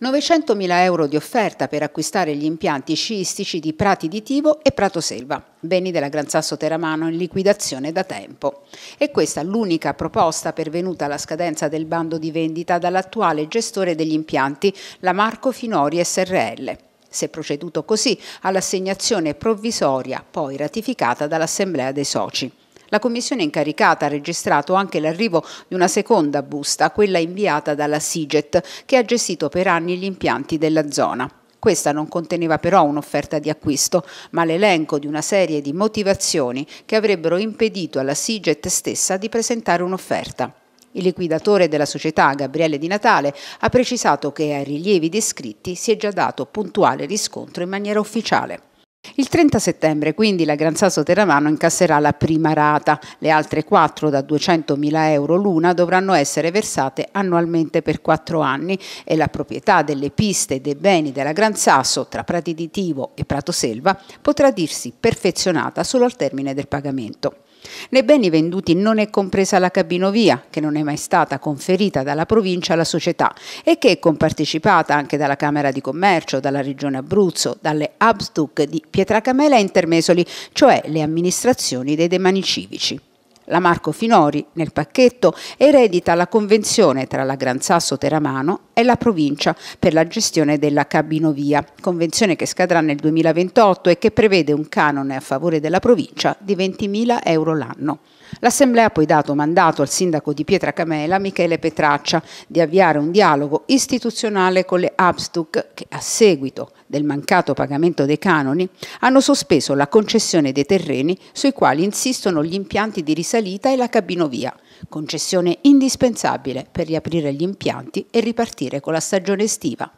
900.000 euro di offerta per acquistare gli impianti sciistici di Prati di Tivo e Prato Selva, beni della Gran Sasso Teramano in liquidazione da tempo. E questa l'unica proposta pervenuta alla scadenza del bando di vendita dall'attuale gestore degli impianti, la Marco Finori SRL. Si è proceduto così all'assegnazione provvisoria, poi ratificata dall'Assemblea dei Soci. La commissione incaricata ha registrato anche l'arrivo di una seconda busta, quella inviata dalla SIGET, che ha gestito per anni gli impianti della zona. Questa non conteneva però un'offerta di acquisto, ma l'elenco di una serie di motivazioni che avrebbero impedito alla SIGET stessa di presentare un'offerta. Il liquidatore della società, Gabriele Di Natale, ha precisato che ai rilievi descritti si è già dato puntuale riscontro in maniera ufficiale. Il 30 settembre quindi la Gran Sasso Terramano incasserà la prima rata, le altre 4 da 200.000 euro l'una dovranno essere versate annualmente per 4 anni e la proprietà delle piste e dei beni della Gran Sasso tra Prati di Tivo e Prato Selva potrà dirsi perfezionata solo al termine del pagamento. Nei beni venduti non è compresa la cabinovia, che non è mai stata conferita dalla provincia alla società e che è compartecipata anche dalla Camera di Commercio, dalla Regione Abruzzo, dalle Abstuc di Pietracamela e Intermesoli, cioè le amministrazioni dei demani civici. La Marco Finori, nel pacchetto, eredita la convenzione tra la Gran Sasso Teramano e la provincia per la gestione della cabinovia, convenzione che scadrà nel 2028 e che prevede un canone a favore della provincia di 20.000 euro l'anno. L'Assemblea ha poi dato mandato al sindaco di Pietracamela, Michele Petraccia, di avviare un dialogo istituzionale con le Abstuc che a seguito del mancato pagamento dei canoni, hanno sospeso la concessione dei terreni sui quali insistono gli impianti di risalita e la cabinovia, concessione indispensabile per riaprire gli impianti e ripartire con la stagione estiva.